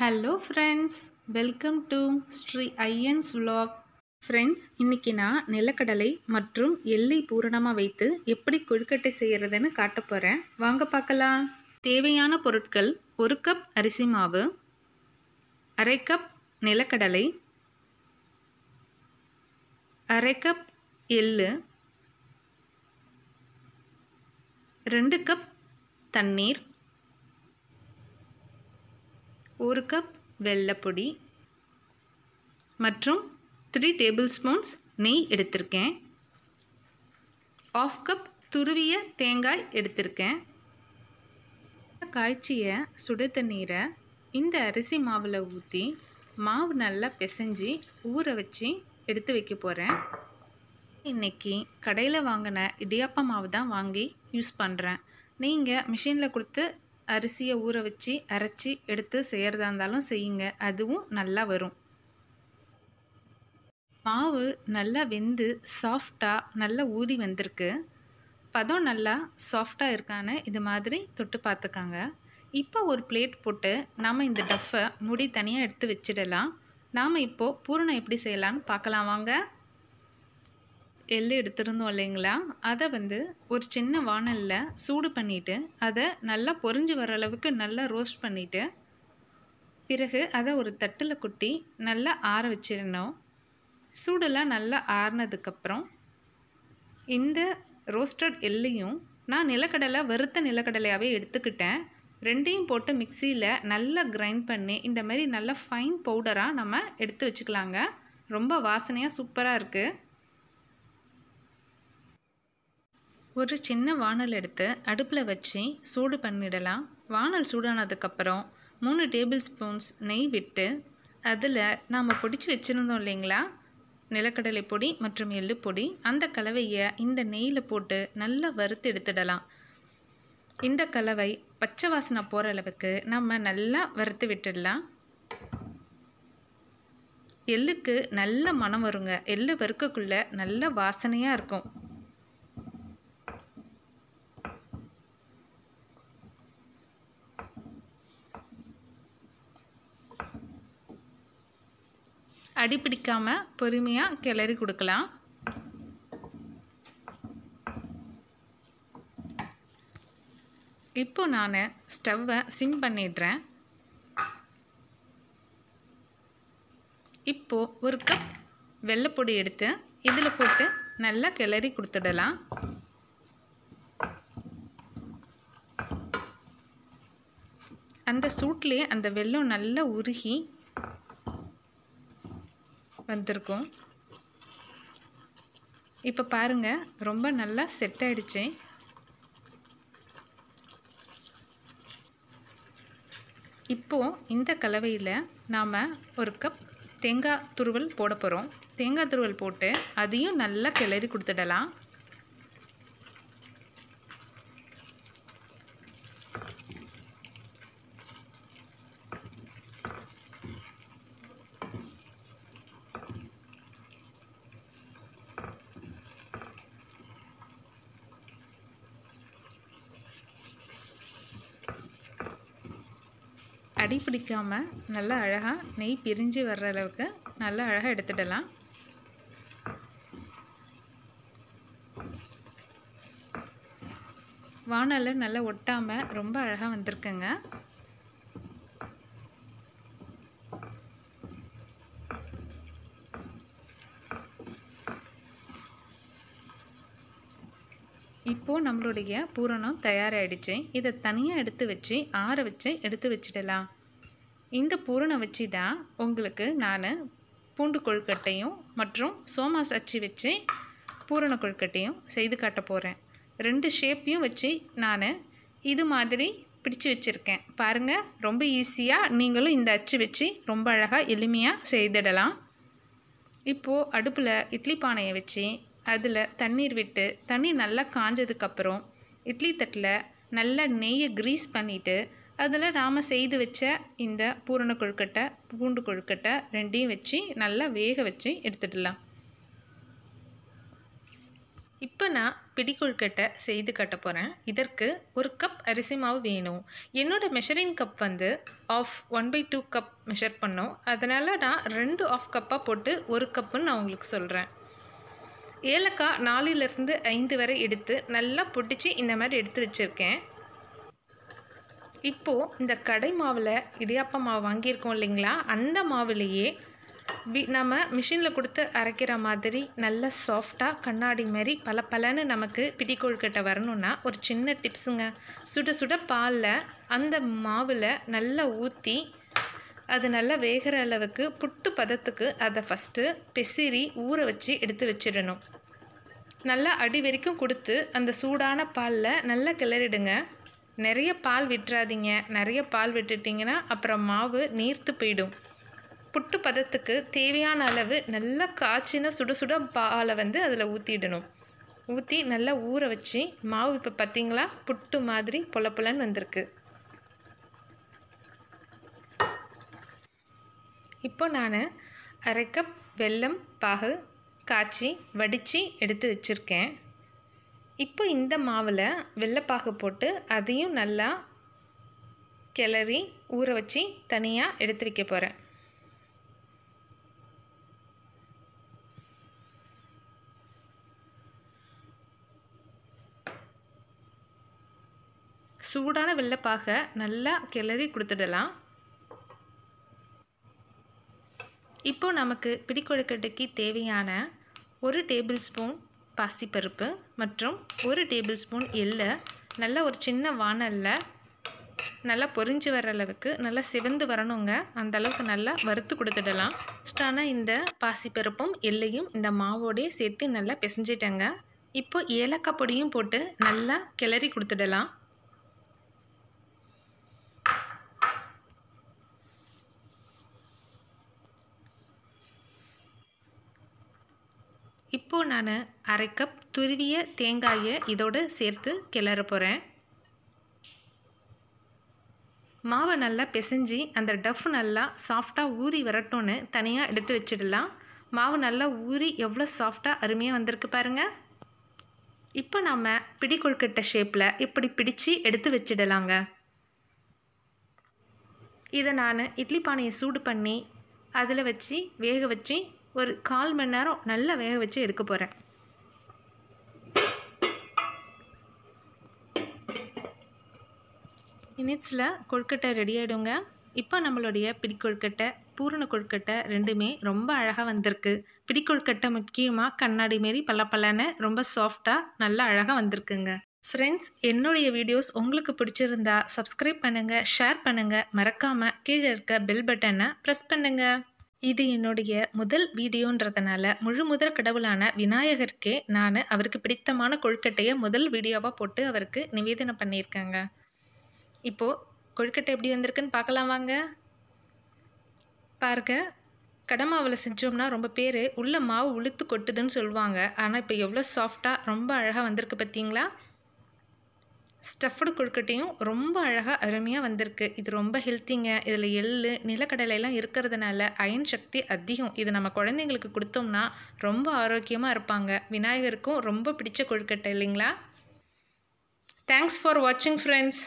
hello friends welcome to Sri ஐயன்ஸ் vlog friends இன்றைக்கி நான் நிலக்கடலை மற்றும் எள்ளை பூரணமாக வைத்து எப்படி கொழுக்கட்டை செய்கிறதுன்னு காட்ட போகிறேன் வாங்க பார்க்கலாம் தேவையான பொருட்கள் ஒரு கப் அரிசி மாவு அரை கப் நிலக்கடலை அரை கப் எள்ளு ரெண்டு கப் தண்ணீர் ஒரு கப் வெள்ளப்பொடி மற்றும் த்ரீ டேபிள் ஸ்பூன்ஸ் நெய் எடுத்திருக்கேன் ஆஃப் கப் துருவிய தேங்காய் எடுத்திருக்கேன் காய்ச்சிய சுடு தண்ணீரை இந்த அரிசி மாவில் ஊற்றி மாவு நல்லா பிசைஞ்சி ஊற வச்சு எடுத்து வைக்க போகிறேன் இன்றைக்கி கடையில் வாங்கின இடியாப்ப மாவு தான் வாங்கி யூஸ் பண்ணுறேன் நீங்கள் மிஷினில் கொடுத்து அரிசியை ஊற வச்சு அரைச்சி எடுத்து செய்கிறதா இருந்தாலும் செய்யுங்க அதுவும் நல்லா வரும் மாவு நல்லா வெந்து சாஃப்டாக நல்லா ஊதி வந்திருக்கு பதம் நல்லா சாஃப்டாக இருக்கான்னு இது மாதிரி தொட்டு பார்த்துக்காங்க இப்போ ஒரு பிளேட் போட்டு நாம் இந்த டஃப்பை முடி தனியாக எடுத்து வச்சிடலாம் நாம் இப்போது பூரணம் எப்படி செய்யலான்னு பார்க்கலாம் வாங்க எள் எடுத்திருந்தோம் இல்லைங்களா அதை வந்து ஒரு சின்ன வானலில் சூடு பண்ணிவிட்டு அதை நல்லா பொறிஞ்சு வர அளவுக்கு நல்லா ரோஸ்ட் பண்ணிவிட்டு பிறகு அதை ஒரு தட்டில் கொட்டி நல்லா ஆற வச்சிருந்தோம் சூடெல்லாம் நல்லா ஆறினதுக்கப்புறம் இந்த ரோஸ்டட் எள்ளையும் நான் நிலக்கடலை வறுத்த நிலக்கடலையாகவே எடுத்துக்கிட்டேன் ரெண்டையும் போட்டு மிக்சியில் நல்லா கிரைண்ட் பண்ணி இந்த மாதிரி நல்லா ஃபைன் பவுடராக நம்ம எடுத்து வச்சுக்கலாங்க ரொம்ப வாசனையாக சூப்பராக இருக்குது ஒரு சின்ன வானல் எடுத்து அடுப்பில் வச்சு சூடு பண்ணிடலாம் வானல் சூடானதுக்கப்புறம் மூணு டேபிள் ஸ்பூன்ஸ் நெய் விட்டு அதில் நாம் பிடிச்சி வச்சுருந்தோம் இல்லைங்களா நிலக்கடலை பொடி மற்றும் எள்ளு பொடி அந்த கலவையை இந்த நெய்யில் போட்டு நல்லா வறுத்து எடுத்துடலாம் இந்த கலவை பச்சை வாசனை போகிற அளவுக்கு நம்ம நல்லா வறுத்து விட்டுடலாம் எள்ளுக்கு நல்ல மனம் வருங்க எள்ளு வறுக்கக்குள்ளே நல்ல வாசனையாக இருக்கும் அடிப்பிடிக்காமல் பொறுமையாக கிளறி கொடுக்கலாம் இப்போ நான் ஸ்டவ்வை சிம் பண்ணிடுறேன் இப்போது ஒரு கப் வெள்ளைப்பொடி எடுத்து இதில் போட்டு நல்லா கிளறி கொடுத்துடலாம் அந்த சூட்லேயே அந்த வெள்ளம் நல்லா உருகி வந்திருக்கும் இப்போ பாருங்கள் ரொம்ப நல்லா செட் ஆகிடுச்சி இப்போது இந்த கலவையில் நாம் ஒரு கப் தேங்காய் துருவல் போட போகிறோம் தேங்காய் துருவல் போட்டு அதையும் நல்லா கிளறி கொடுத்துடலாம் அடி பிடிக்காமல் நல்லா அழகாக நெய் பிரிஞ்சு வர்ற அளவுக்கு நல்லா அழகாக எடுத்துடலாம் வானல் நல்லா ஒட்டாமல் ரொம்ப அழகாக வந்திருக்குங்க இப்போது நம்மளுடைய பூரணம் தயாராகிடுச்சு இதை தனியாக எடுத்து வச்சு ஆற வச்சு எடுத்து வச்சிடலாம் இந்த பூரணை வச்சு தான் உங்களுக்கு நான் பூண்டு கொழுக்கட்டையும் மற்றும் சோமாஸ் அச்சு வச்சு பூரண கொழுக்கட்டையும் செய்து காட்ட போகிறேன் ரெண்டு ஷேப்பையும் வச்சு நான் இது மாதிரி பிடிச்சு வச்சுருக்கேன் பாருங்கள் ரொம்ப ஈஸியாக நீங்களும் இந்த அச்சு வச்சு ரொம்ப அழகாக எளிமையாக செய்திடலாம் இப்போது அடுப்பில் இட்லி பானையை வச்சு அதில் தண்ணீர் விட்டு தண்ணி நல்லா காஞ்சதுக்கப்புறம் இட்லி தட்டில் நல்லா நெய்யை க்ரீஸ் பண்ணிவிட்டு அதில் நாம் செய்து வச்ச இந்த பூரண கொழுக்கட்டை பூண்டு கொழுக்கட்டை ரெண்டையும் வச்சு நல்லா வேக வச்சு எடுத்துடலாம் இப்போ நான் பிடி கொழுக்கட்டை செய்து கட்ட போகிறேன் இதற்கு ஒரு கப் அரிசி மாவு வேணும் என்னோடய மெஷரிங் கப் வந்து half one by two cup measure பண்ணோம் அதனால் நான் ரெண்டு ஆஃப் கப்பாக போட்டு ஒரு கப்புன்னு நான் உங்களுக்கு சொல்கிறேன் ஏலக்காய் நாலுலேருந்து ஐந்து வரை எடுத்து நல்லா பொட்டிச்சு இந்த மாதிரி எடுத்து வச்சுருக்கேன் இப்போது இந்த கடை மாவில் இடியாப்ப மாவு வாங்கியிருக்கோம் இல்லைங்களா அந்த மாவுலேயே வி நம்ம மிஷினில் கொடுத்து அரைக்கிற மாதிரி நல்ல சாஃப்டாக கண்ணாடி மாதிரி பல பலன்னு நமக்கு பிடி கொழுக்கட்டை வரணும்னா ஒரு சின்ன டிப்ஸுங்க சுட சுட பாலில் அந்த மாவில் நல்லா ஊற்றி அது நல்லா வேகிற அளவுக்கு புட்டு பதத்துக்கு அதை ஃபஸ்ட்டு பெசிரி ஊற வச்சு எடுத்து வச்சிடணும் நல்லா அடி வரைக்கும் கொடுத்து அந்த சூடான பாலில் நல்லா கிளறிடுங்க நிறைய பால் விட்டுறாதீங்க நிறைய பால் விட்டுட்டிங்கன்னா அப்புறம் மாவு நீர்த்து போயிடும் புட்டு பதத்துக்கு தேவையான அளவு நல்லா காய்ச்சின சுட சுட பாலை வந்து அதில் ஊற்றிடணும் ஊற்றி நல்லா ஊற வச்சு மாவு இப்போ பார்த்திங்களா புட்டு மாதிரி பொல பொலன்னு வந்திருக்கு இப்போ நான் அரை கப் வெல்லம் பாகு காய்ச்சி வடித்து எடுத்து வச்சுருக்கேன் இப்போ இந்த மாவில் வெள்ளைப்பாகு போட்டு அதையும் நல்லா கிளறி ஊற வச்சு தனியாக எடுத்து வைக்க போகிறேன் சூடான வெள்ளைப்பாக நல்லா கிளறி கொடுத்துடலாம் இப்போ நமக்கு பிடிக்கொழுக்கட்டைக்கு தேவையான ஒரு டேபிள் ஸ்பூன் பாசிப்பருப்பு மற்றும் ஒரு டேபிள் ஸ்பூன் எள்ளை நல்லா ஒரு சின்ன வானலில் நல்லா பொறிஞ்சு வர அளவுக்கு நல்லா சிவந்து வரணுங்க அந்த அளவுக்கு நல்லா வறுத்து கொடுத்துடலாம் ஆனால் இந்த பாசிப்பருப்பும் எல்லையும் இந்த மாவோடையே சேர்த்து நல்லா பிசைஞ்சிட்டேங்க இப்போ ஏலக்காய் பொடியும் போட்டு நல்லா கிளறி கொடுத்துடலாம் இப்போது நான் அரை கப் துருவிய தேங்காயை இதோடு சேர்த்து கிளற போகிறேன் மாவை நல்லா பிசைஞ்சு அந்த டஃப் நல்லா சாஃப்டாக ஊறி வரட்டும்னு தனியாக எடுத்து வச்சிடலாம் மாவு நல்லா ஊறி எவ்வளோ சாஃப்டாக அருமையாக வந்திருக்கு பாருங்கள் இப்போ நாம் பிடி கொழுக்கட்டை ஷேப்பில் இப்படி பிடித்து எடுத்து வச்சிடலாங்க இதை நான் இட்லி பானையை சூடு பண்ணி அதில் வச்சு வேக வச்சு ஒரு கால் மணி நேரம் நல்லா வேக வச்சு எடுக்க போகிறேன் மினிட்ஸில் கொழுக்கட்டை ரெடி ஆகிடுங்க இப்போ நம்மளுடைய பிடிக்கொழுக்கட்டை பூரண கொழுக்கட்டை ரெண்டுமே ரொம்ப அழகாக வந்திருக்கு பிடிக்கொழுக்கட்டை முக்கியமாக கண்ணாடி மாரி பல பலன்னு ரொம்ப சாஃப்டாக நல்லா அழகாக வந்திருக்குங்க ஃப்ரெண்ட்ஸ் என்னுடைய வீடியோஸ் உங்களுக்கு பிடிச்சிருந்தா சப்ஸ்கிரைப் பண்ணுங்கள் ஷேர் பண்ணுங்கள் மறக்காமல் கீழே இருக்க பெல் பட்டனை ப்ரெஸ் பண்ணுங்கள் இது என்னுடைய முதல் வீடியோன்றதுனால முழு முதல் கடவுளான விநாயகருக்கே நான் அவருக்கு பிடித்தமான கொழுக்கட்டையை முதல் வீடியோவாக போட்டு அவருக்கு நிவேதனம் பண்ணியிருக்கேங்க இப்போது கொழுக்கட்டை எப்படி வந்திருக்குன்னு பார்க்கலாம் வாங்க பாருங்க கடமாவில் செஞ்சோம்னா ரொம்ப பேர் உள்ள மாவு உளுத்து கொட்டுதுன்னு சொல்லுவாங்க ஆனால் இப்போ எவ்வளோ சாஃப்டாக ரொம்ப அழகாக வந்திருக்கு பார்த்தீங்களா ஸ்டஃப்டு கொழுக்கட்டையும் ரொம்ப அழகாக அருமையாக வந்திருக்கு இது ரொம்ப ஹெல்த்திங்க இதில் எள் நிலக்கடலையெல்லாம் இருக்கிறதுனால அயன் சக்தி அதிகம் இது நம்ம குழந்தைங்களுக்கு கொடுத்தோம்னா ரொம்ப ஆரோக்கியமாக இருப்பாங்க விநாயகருக்கும் ரொம்ப பிடிச்ச கொழுக்கட்டை இல்லைங்களா தேங்க்ஸ் ஃபார் வாட்சிங் ஃப்ரெண்ட்ஸ்